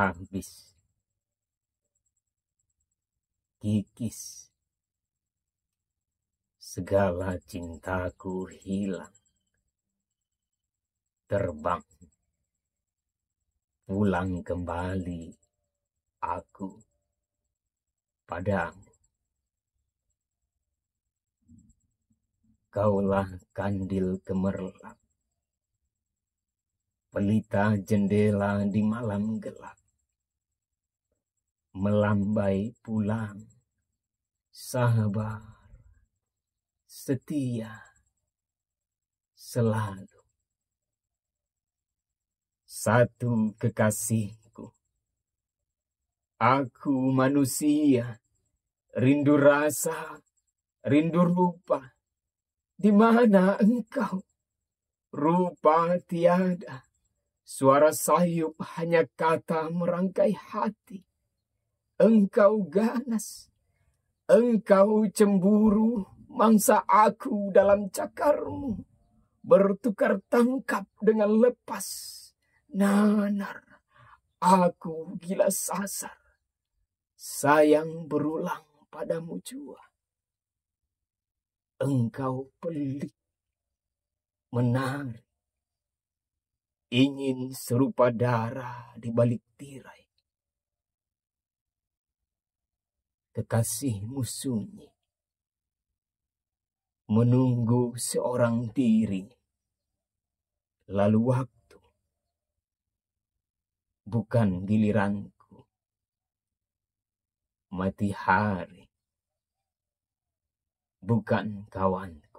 habis kikis segala cintaku hilang terbang pulang kembali aku padamu kaulah kandil kemerlap pelita jendela di malam gelap melambai pulang. Sahabat, setia, selalu. Satu kekasihku, aku manusia, rindu rasa, rindu rupa. Di mana engkau? Rupa tiada, suara sayup hanya kata merangkai hati engkau ganas, engkau cemburu, mangsa aku dalam cakarmu, bertukar tangkap dengan lepas, nanar, aku gila sasar, sayang berulang padamu jua. Engkau pelik, menarik, ingin serupa darah di balik tirai kekasih sunyi. Menunggu seorang diri. Lalu waktu. Bukan giliranku. Mati hari. Bukan kawanku.